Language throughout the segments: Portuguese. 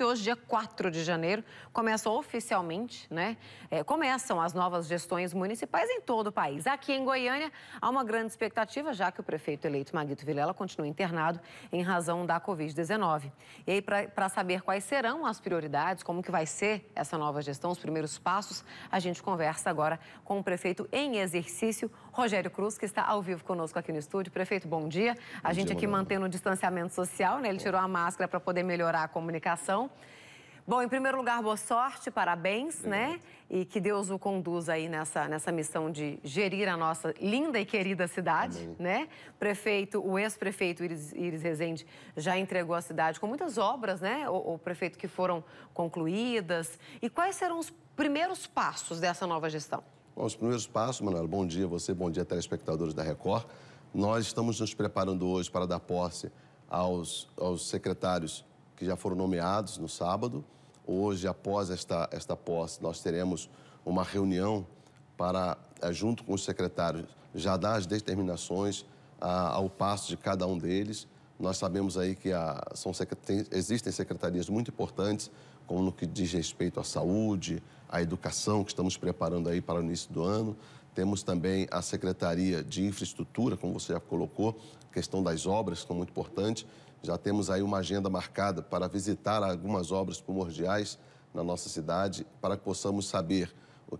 Hoje, dia 4 de janeiro, começa oficialmente, né? É, começam as novas gestões municipais em todo o país. Aqui em Goiânia, há uma grande expectativa, já que o prefeito eleito Maguito Vilela continua internado em razão da Covid-19. E aí, para saber quais serão as prioridades, como que vai ser essa nova gestão, os primeiros passos, a gente conversa agora com o prefeito em exercício, Rogério Cruz, que está ao vivo conosco aqui no estúdio. Prefeito, bom dia. A gente dia, aqui mantendo o distanciamento social, né? Ele tirou a máscara para poder melhorar a comunicação. Então, bom, em primeiro lugar, boa sorte, parabéns, né? E que Deus o conduza aí nessa, nessa missão de gerir a nossa linda e querida cidade, Amém. né? Prefeito, o ex-prefeito Iris, Iris Rezende já entregou a cidade com muitas obras, né? O, o prefeito que foram concluídas. E quais serão os primeiros passos dessa nova gestão? Bom, os primeiros passos, Manuel, bom dia você, bom dia telespectadores da Record. Nós estamos nos preparando hoje para dar posse aos, aos secretários que já foram nomeados no sábado. Hoje, após esta, esta posse, nós teremos uma reunião para, eh, junto com os secretários, já dar as determinações a, ah, ao passo de cada um deles. Nós sabemos aí que a, são, tem, existem secretarias muito importantes, como no que diz respeito à saúde, à educação, que estamos preparando aí para o início do ano. Temos também a Secretaria de Infraestrutura, como você já colocou, questão das obras, que é muito importante. Já temos aí uma agenda marcada para visitar algumas obras primordiais na nossa cidade, para que possamos saber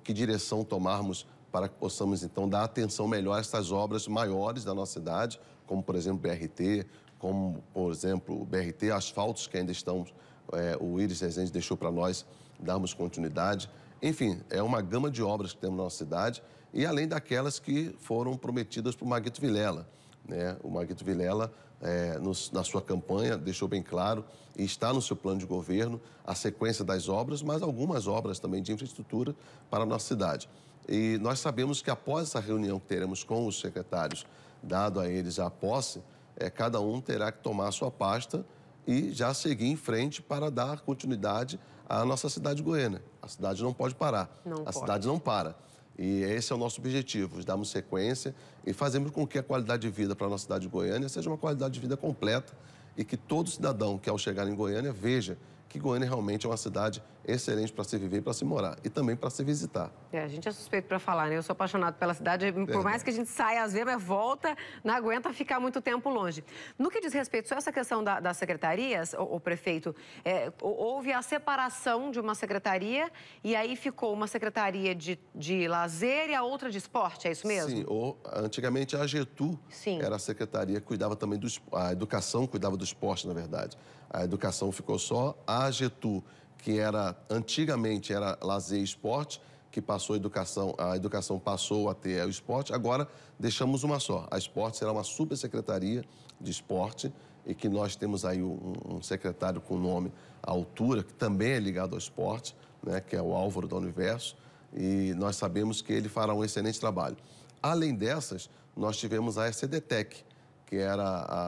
que direção tomarmos para que possamos, então, dar atenção melhor a estas obras maiores da nossa cidade, como, por exemplo, o BRT, como, por exemplo, o BRT, asfaltos que ainda estão, é, o Iris Rezende deixou para nós darmos continuidade. Enfim, é uma gama de obras que temos na nossa cidade e além daquelas que foram prometidas o Maguito Vilela. Né? O Maguito Vilela, é, no, na sua campanha, deixou bem claro e está no seu plano de governo a sequência das obras, mas algumas obras também de infraestrutura para a nossa cidade. E nós sabemos que após essa reunião que teremos com os secretários, dado a eles a posse, é, cada um terá que tomar a sua pasta e já seguir em frente para dar continuidade a nossa cidade de Goiânia. A cidade não pode parar. Não a pode. cidade não para. E esse é o nosso objetivo, darmos sequência e fazermos com que a qualidade de vida para a nossa cidade de Goiânia seja uma qualidade de vida completa e que todo cidadão que ao chegar em Goiânia veja que Goiânia realmente é uma cidade excelente para se viver e para se morar e também para se visitar. É, a gente é suspeito para falar, né? Eu sou apaixonado pela cidade, por é. mais que a gente saia às vezes, mas volta, não aguenta ficar muito tempo longe. No que diz respeito só essa questão da, das secretarias, o, o prefeito, é, houve a separação de uma secretaria e aí ficou uma secretaria de, de lazer e a outra de esporte, é isso mesmo? Sim, ou, antigamente a AGETU Sim. era a secretaria, cuidava também do a educação, cuidava do do esporte, na verdade. A educação ficou só. A AGETU, que era antigamente era lazer e esporte, que passou a educação, a educação passou a ter o esporte, agora deixamos uma só. A esporte será uma subsecretaria de esporte e que nós temos aí um, um secretário com nome à altura, que também é ligado ao esporte, né, que é o Álvaro do Universo, e nós sabemos que ele fará um excelente trabalho. Além dessas, nós tivemos a SCDTEC, que era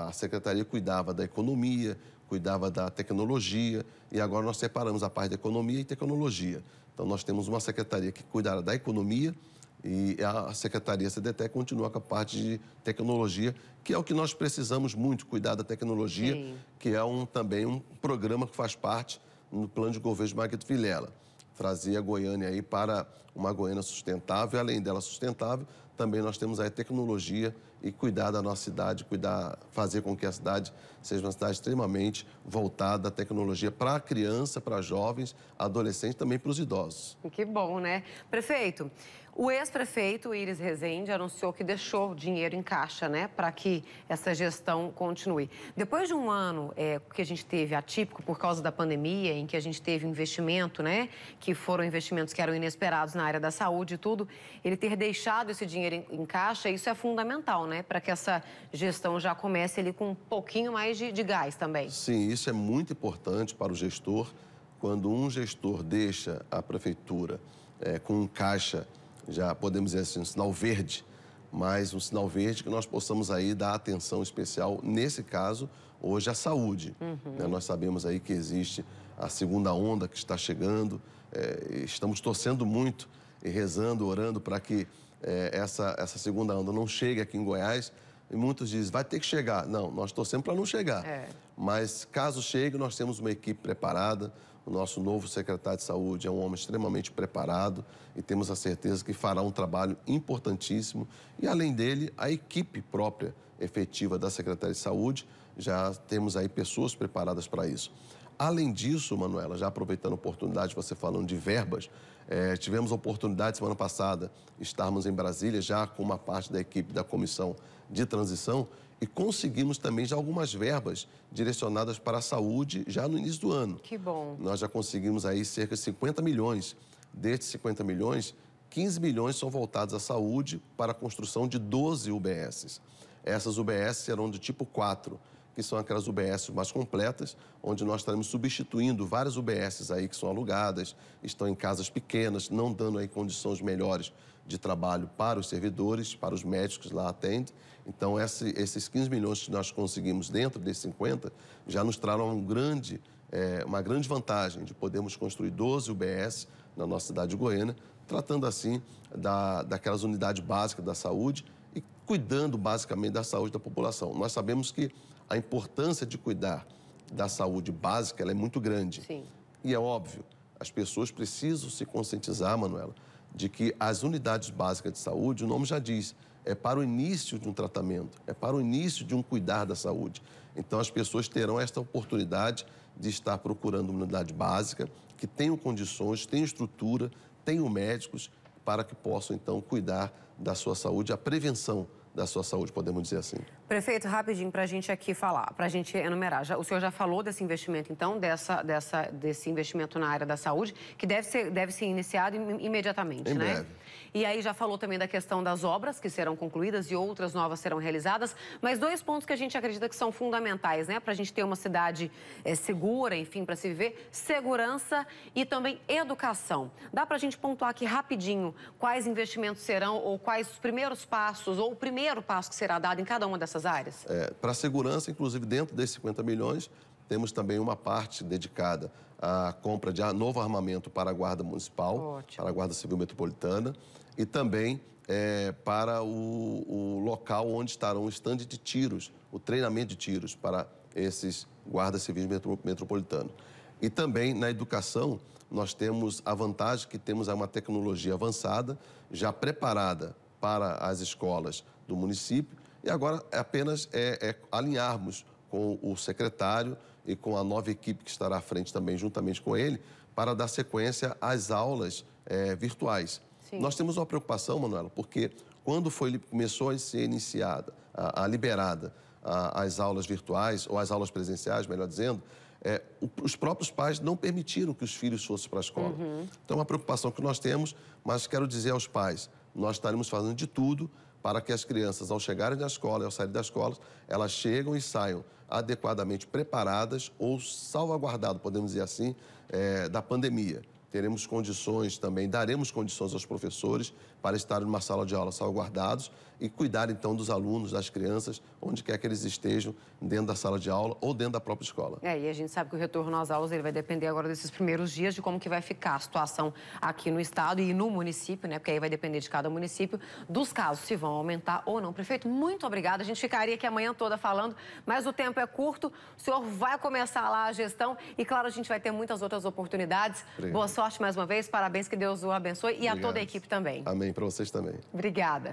a secretaria cuidava da economia, cuidava da tecnologia, e agora nós separamos a parte da economia e tecnologia. Então, nós temos uma secretaria que cuidara da economia e a secretaria CDT continua com a parte de tecnologia, que é o que nós precisamos muito, cuidar da tecnologia, Sim. que é um, também um programa que faz parte no plano de governo de Marquito Vilela. Trazer a Goiânia aí para uma Goiânia sustentável, além dela sustentável, também nós temos aí tecnologia e cuidar da nossa cidade, cuidar, fazer com que a cidade seja uma cidade extremamente voltada à tecnologia para a criança, para jovens, adolescentes, também para os idosos. Que bom, né? Prefeito, o ex-prefeito Iris Rezende anunciou que deixou dinheiro em caixa, né, para que essa gestão continue. Depois de um ano é, que a gente teve atípico por causa da pandemia, em que a gente teve investimento, né, que foram investimentos que eram inesperados na área da saúde e tudo, ele ter deixado esse dinheiro dinheiro em caixa, isso é fundamental, né? Para que essa gestão já comece ali com um pouquinho mais de, de gás também. Sim, isso é muito importante para o gestor. Quando um gestor deixa a prefeitura é, com um caixa, já podemos dizer assim, um sinal verde, mas um sinal verde que nós possamos aí dar atenção especial, nesse caso, hoje, à saúde. Uhum. Né? Nós sabemos aí que existe a segunda onda que está chegando, é, estamos torcendo muito e rezando, orando para que é, essa, essa segunda onda não chegue aqui em Goiás. E muitos dizem, vai ter que chegar. Não, nós torcemos para não chegar. É. Mas caso chegue, nós temos uma equipe preparada. O nosso novo secretário de saúde é um homem extremamente preparado e temos a certeza que fará um trabalho importantíssimo. E além dele, a equipe própria efetiva da Secretaria de Saúde, já temos aí pessoas preparadas para isso. Além disso, Manuela, já aproveitando a oportunidade, você falando de verbas, é, tivemos a oportunidade semana passada estarmos em Brasília já com uma parte da equipe da comissão de transição e conseguimos também já algumas verbas direcionadas para a saúde já no início do ano. Que bom. Nós já conseguimos aí cerca de 50 milhões. Destes 50 milhões, 15 milhões são voltados à saúde para a construção de 12 UBSs. Essas UBS serão do tipo 4 que são aquelas UBS mais completas, onde nós estaremos substituindo várias UBSs aí que são alugadas, estão em casas pequenas, não dando aí condições melhores de trabalho para os servidores, para os médicos lá atendem. Então, esse, esses 15 milhões que nós conseguimos dentro desses 50 já nos trarão um grande, é, uma grande vantagem de podermos construir 12 UBS na nossa cidade de Goiânia, tratando assim da, daquelas unidades básicas da saúde e cuidando basicamente da saúde da população. Nós sabemos que a importância de cuidar da saúde básica é muito grande. Sim. E é óbvio, as pessoas precisam se conscientizar, Manuela, de que as unidades básicas de saúde, o nome já diz, é para o início de um tratamento, é para o início de um cuidar da saúde. Então, as pessoas terão esta oportunidade de estar procurando uma unidade básica que tenha condições, tenha estrutura, tenha médicos para que possam, então, cuidar da sua saúde, a prevenção da sua saúde, podemos dizer assim. Prefeito, rapidinho para a gente aqui falar, para a gente enumerar. Já, o senhor já falou desse investimento, então, dessa, dessa, desse investimento na área da saúde, que deve ser, deve ser iniciado im, imediatamente, em né? Breve. E aí já falou também da questão das obras que serão concluídas e outras novas serão realizadas, mas dois pontos que a gente acredita que são fundamentais, né? Para a gente ter uma cidade é, segura, enfim, para se viver, segurança e também educação. Dá para a gente pontuar aqui rapidinho quais investimentos serão ou quais os primeiros passos ou o primeiro primeiro passo que será dado em cada uma dessas áreas? É, Para a segurança, inclusive dentro desses 50 milhões, temos também uma parte dedicada à compra de novo armamento para a Guarda Municipal, Ótimo. para a Guarda Civil Metropolitana e também é, para o, o, local onde estarão o estande de tiros, o treinamento de tiros para esses guardas civis metro, metropolitanos. E também na educação, nós temos a vantagem que temos é uma tecnologia avançada, já preparada para as escolas do município. E agora é apenas é, é alinharmos com o secretário e com a nova equipe que estará à frente também, juntamente com ele, para dar sequência às aulas é, virtuais. Sim. Nós temos uma preocupação, Manuela, porque quando foi, começou a ser iniciada, a, a liberada a, as aulas virtuais, ou as aulas presenciais, melhor dizendo, é, os próprios pais não permitiram que os filhos fossem para a escola. Uhum. Então, é uma preocupação que nós temos, mas quero dizer aos pais, nós estaremos fazendo de tudo para que as crianças, ao chegarem da escola e ao sair da escola, elas chegam e saiam adequadamente preparadas ou salvaguardado, podemos dizer assim, é, da pandemia teremos condições também, daremos condições aos professores para estar numa sala de aula salvaguardados e cuidar então dos alunos, das crianças, onde quer que eles estejam, dentro da sala de aula ou dentro da própria escola. É, e a gente sabe que o retorno às aulas ele vai depender agora desses primeiros dias de como que vai ficar a situação aqui no estado e no município, né? Porque aí vai depender de cada município, dos casos se vão aumentar ou não. Prefeito, muito obrigada. A gente ficaria aqui amanhã toda falando, mas o tempo é curto. O senhor vai começar lá a gestão e claro, a gente vai ter muitas outras oportunidades. Obrigado. Boa sorte sorte mais uma vez, parabéns, que Deus o abençoe e Obrigado. a toda a equipe também. Amém, para vocês também. Obrigada.